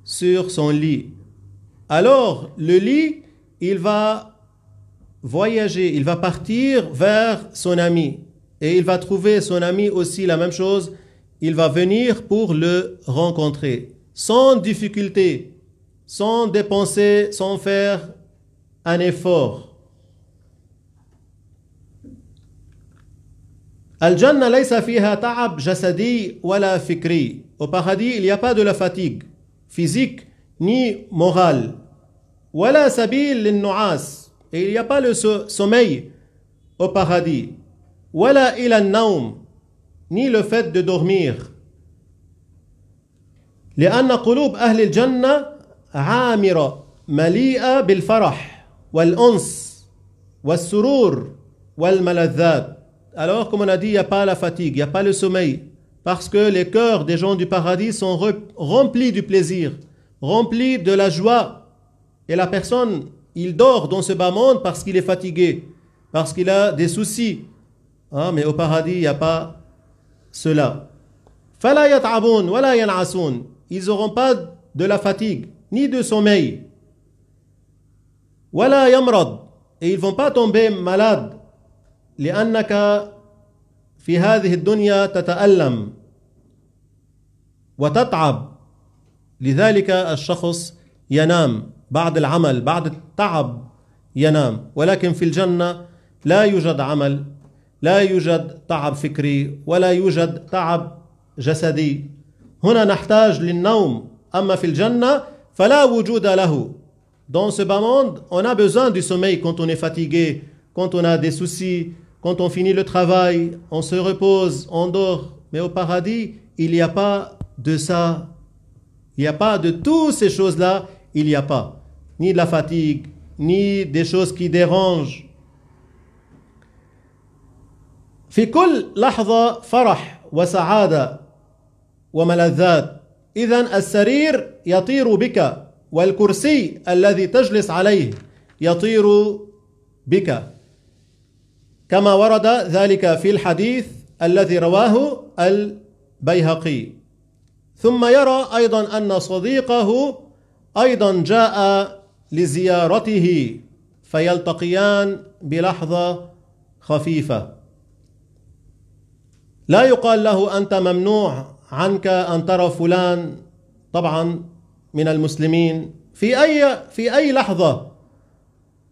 sur son lit. Alors, le lit, il va voyager, il va partir vers son ami. Et il va trouver son ami aussi la même chose il va venir pour le rencontrer, sans difficulté, sans dépenser, sans faire un effort. al laysa fiha ta'ab jasadi wala fikri. Au paradis, il n'y a pas de la fatigue physique ni morale. Wala sabil Et il n'y a pas le sommeil au paradis. Wala ila naum ni le fait de dormir. Alors, comme on a dit, il n'y a pas la fatigue, il n'y a pas le sommeil, parce que les cœurs des gens du paradis sont remplis du plaisir, remplis de la joie. Et la personne, il dort dans ce bas monde parce qu'il est fatigué, parce qu'il a des soucis. Hein, mais au paradis, il n'y a pas cela. Fala yat'abun wala yan'asun. Ils n'auront pas de la fatigue, ni de sommeil. Wa la yamrad. Et ils ne vont pas tomber malades. لأنك في هذه الدنيا تتألم وتتعب لذلك الشخص ينام بعد العمل بعد التعب ينام ولكن في الجنة لا يوجد عمل Dans ce bas monde, on a besoin du sommeil quand on est fatigué, quand on a des soucis, quand on finit le travail, on se repose, on dort. Mais au paradis, il n'y a pas de ça. Il n'y a pas de toutes ces choses-là, il n'y a pas. Ni de la fatigue, ni des choses qui dérangent, في كل لحظة فرح وسعادة وملذات إذا السرير يطير بك والكرسي الذي تجلس عليه يطير بك كما ورد ذلك في الحديث الذي رواه البيهقي ثم يرى أيضا أن صديقه أيضا جاء لزيارته فيلتقيان بلحظة خفيفة لا يقال له anta ممنوع عنك أن ترى فلان طبعا من المسلمين في أي في أي لحظة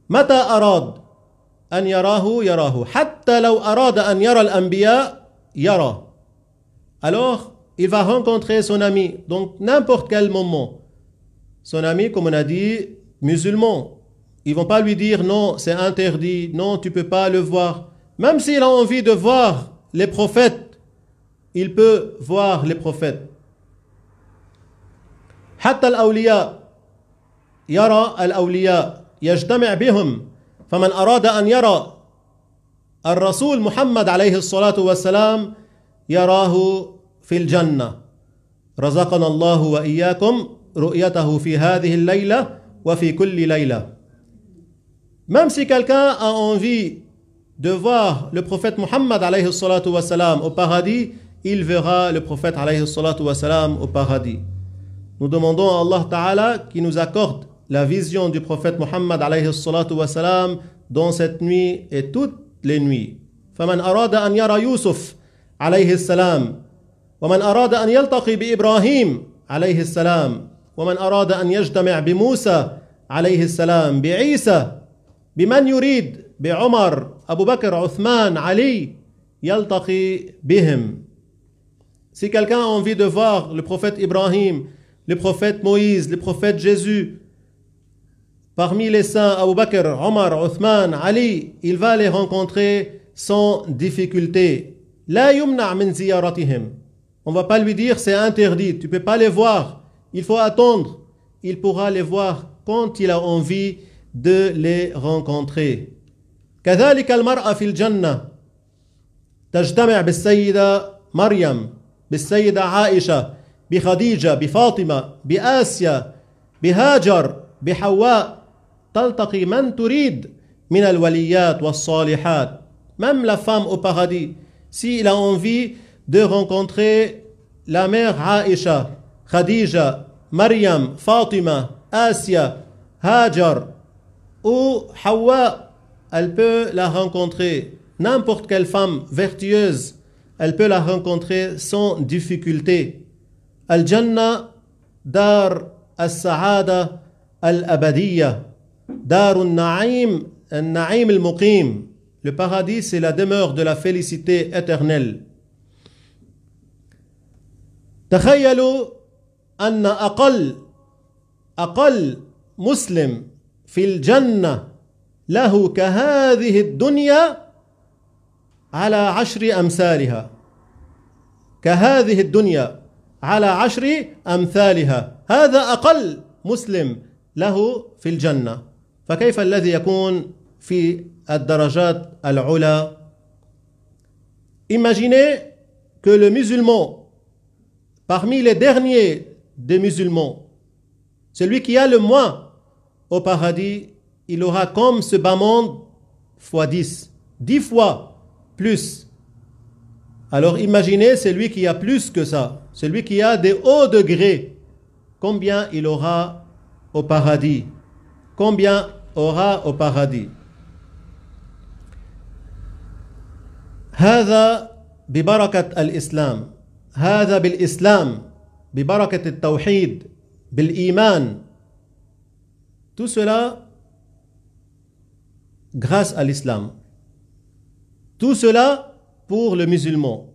متى أراد أن يراه يراه حتى لو أراد an يرى الأنبياء يرى alors il va rencontrer son ami donc n'importe quel moment son ami comme on a dit musulman ils vont pas lui dire non c'est interdit non tu peux pas le voir même s'il a envie de voir les prophètes, il peut voir les prophètes. حتى الأولياء يرى الأولياء يجتمع بهم فمن أراد أن يرى الرسول محمد عليه الصلاة والسلام يراه في الجنة رزقنا الله وإياكم رؤيته في هذه الليلة وفي كل ليلة Même si quelqu'un a envie de voir le prophète Muhammad wassalam, au paradis, il verra le prophète wassalam, au paradis. Nous demandons à Allah Ta'ala qui nous accorde la vision du prophète Muhammad wassalam, dans cette nuit et toutes les nuits. فمن أراد أن يرى يوسف عليه السلام ومن أراد أن يلتقي بإبراهيم عليه arada an أراد bi يجتمع alayhi salam السلام بعيسى بمن يريد omar Abu Bakr, Ali Si quelqu'un a envie de voir le prophète Ibrahim, le prophète Moïse, le prophète Jésus, parmi les saints Abu Bakr, Omar, Othman, Ali, il va les rencontrer sans difficulté. La yumna On va pas lui dire c'est interdit, tu peux pas les voir, il faut attendre. Il pourra les voir quand il a envie de les rencontrer. كذلك المرأة في الجنة تجتمع بالسيدة مريم بالسيدة عائشة بخديجة بفاطمة بآسيا بهاجر بحواء تلتقي من تريد من الوليات والصالحات même la femme au paradis il a envie de rencontrer la mère Aïcha Khadija مريم Fatima Asia Hajar ou Hawa elle peut la rencontrer, n'importe quelle femme vertueuse, elle peut la rencontrer sans difficulté. Al-Jannah, Dar al-Sa'ada al-Abadiyya, Dar al-Na'im, al al-Muqim. Le paradis, c'est la demeure de la félicité éternelle. تخيلوا anna أقل أقل Muslim fil Jannah, له كهذه الدنيا على عشر أمثالها كهذه الدنيا على عشر أمثالها هذا أقل مسلم له في الجنة فكيف الذي يكون في الدرجات العلى Imaginez que le musulman, parmi les derniers des musulmans, celui qui a le moins au paradis, il aura comme ce bas monde fois 10, 10 fois plus. Alors imaginez celui qui a plus que ça, celui qui a des hauts degrés, combien il aura au paradis, combien aura au paradis. tout cela grâce à l'islam. Tout cela pour le musulman.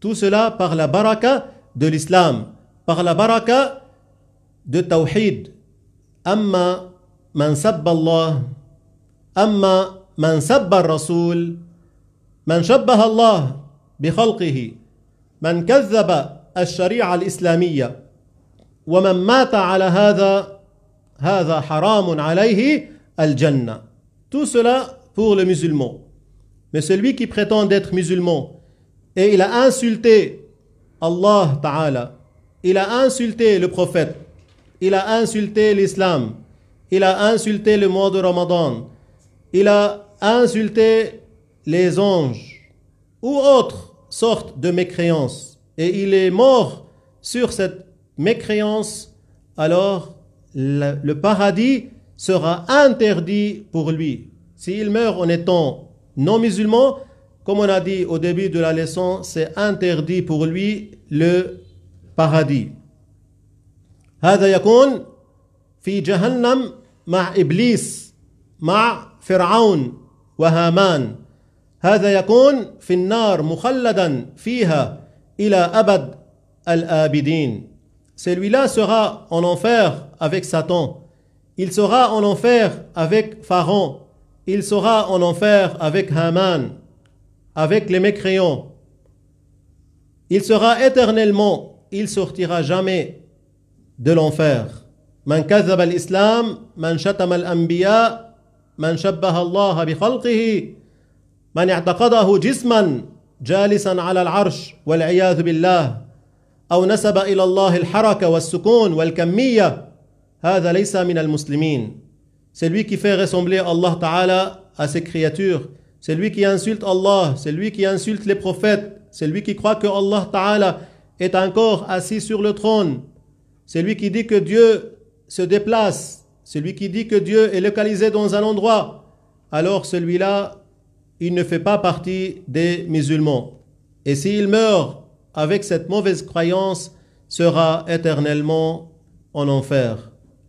Tout cela par la baraka de l'islam, par la baraka de tawhid. Amma man sabba Allah, amma man sabba Rasul, man shabbaha Allah bi khalqihi, man kazzaba الشريعة الإسلامية ومن مات على هذا هذا حرام عليه الجنه Tout cela pour le musulman. Mais celui qui prétend être musulman et il a insulté Allah Ta'ala, il a insulté le prophète, il a insulté l'islam, il a insulté le mois de Ramadan, il a insulté les anges ou autre sorte de mécréance et il est mort sur cette mécréance, alors le, le paradis sera interdit pour lui. S'il meurt en étant non musulman, comme on a dit au début de la leçon, c'est interdit pour lui le paradis. في جهنم مع مع فرعون وهامان هذا يكون في النار مخلدا فيها celui-là sera en enfer avec Satan il sera en enfer avec Pharaon. Il sera en enfer avec Haman, avec les mécréants. Il sera éternellement, il sortira jamais de l'enfer. Man kazab al-islam, man shatam al-anbiya, man shabbaha Allah bi khalqihi, man i'taqadahu jisman, jalisan ala al-arsh, wal billah, aw nasaba ila Allah al-haraka wal-sukun wal-kammiyah, c'est lui qui fait ressembler Allah Ta'ala à ses créatures. C'est lui qui insulte Allah. C'est lui qui insulte les prophètes. C'est lui qui croit que Allah Ta'ala est encore assis sur le trône. C'est lui qui dit que Dieu se déplace. C'est lui qui dit que Dieu est localisé dans un endroit. Alors celui-là, il ne fait pas partie des musulmans. Et s'il meurt avec cette mauvaise croyance, sera éternellement en enfer.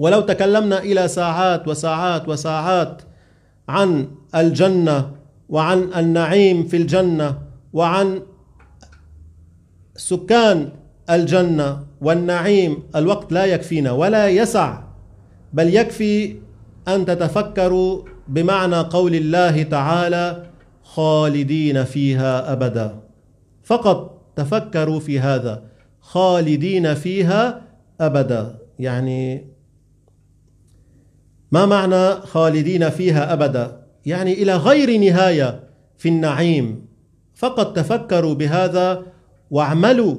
ولو تكلمنا الى ساعات وساعات وساعات عن الجنه وعن النعيم في الجنه وعن سكان الجنه والنعيم الوقت لا يكفينا ولا يسع بل يكفي ان تتفكروا بمعنى قول الله تعالى خالدين فيها ابدا فقط تفكروا في هذا خالدين فيها ابدا يعني ما معنى خالدين فيها ابدا يعني الى غير نهايه في النعيم فقد تفكروا بهذا واعملوا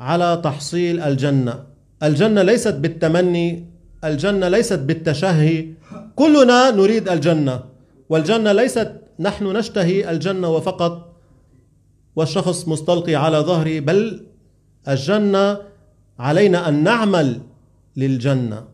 على تحصيل الجنه الجنه ليست بالتمني الجنه ليست بالتشهي كلنا نريد الجنه والجنه ليست نحن نشتهي الجنه وفقط والشخص مستلقي على ظهري بل الجنه علينا ان نعمل للجنه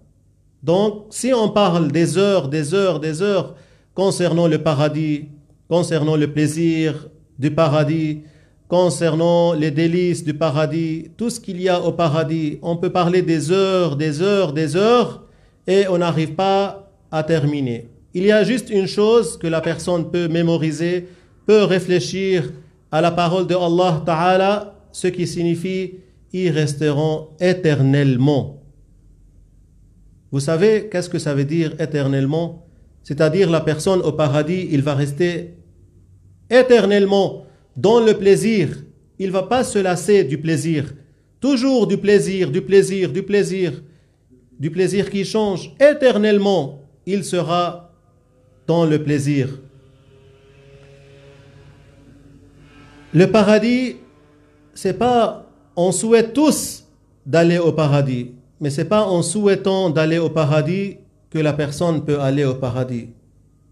Donc, si on parle des heures, des heures, des heures concernant le paradis, concernant le plaisir du paradis, concernant les délices du paradis, tout ce qu'il y a au paradis, on peut parler des heures, des heures, des heures, et on n'arrive pas à terminer. Il y a juste une chose que la personne peut mémoriser, peut réfléchir à la parole de Allah Ta'ala, ce qui signifie ils resteront éternellement. Vous savez qu'est-ce que ça veut dire éternellement C'est-à-dire la personne au paradis, il va rester éternellement dans le plaisir. Il va pas se lasser du plaisir. Toujours du plaisir, du plaisir, du plaisir, du plaisir qui change. Éternellement, il sera dans le plaisir. Le paradis, c'est pas on souhaite tous d'aller au paradis. Mais ce n'est pas en souhaitant d'aller au paradis que la personne peut aller au paradis.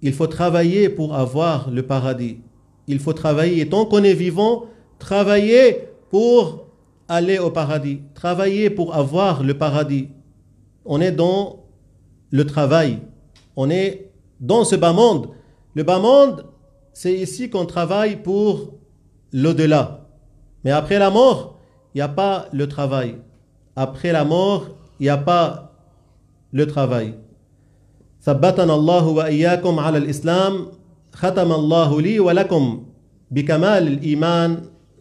Il faut travailler pour avoir le paradis. Il faut travailler, et tant qu'on est vivant, travailler pour aller au paradis, travailler pour avoir le paradis. On est dans le travail, on est dans ce bas monde. Le bas monde, c'est ici qu'on travaille pour l'au-delà. Mais après la mort, il n'y a pas le travail. après la mort, il n'y a pas le travail. ثبتنا الله وإياكم على الإسلام ختم الله لي ولكم بكمال الإيمان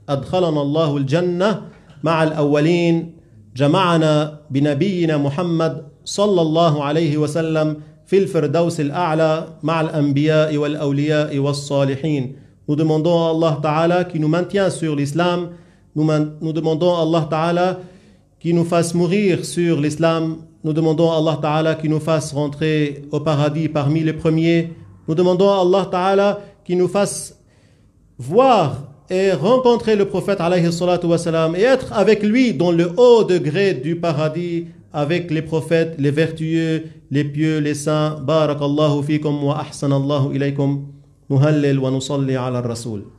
أدخلنا الله الجنة مع الأولين جمعنا بنبينا محمد صلى الله عليه وسلم في الفردوس الأعلى مع الأنبياء والأولياء والصالحين Nous demandons à Allah Ta'ala qui nous maintient sur l'islam. Nous, nous demandons à Allah Ta'ala qui nous fasse mourir sur l'islam. Nous demandons à Allah Ta'ala qui nous fasse rentrer au paradis parmi les premiers. Nous demandons à Allah Ta'ala qui nous fasse voir et rencontrer le prophète alayhi et être avec lui dans le haut degré du paradis avec les prophètes, les vertueux, les pieux, les saints. Barakallahu fikum wa ahsanallahu ilaykum. wa nusalli ala rasul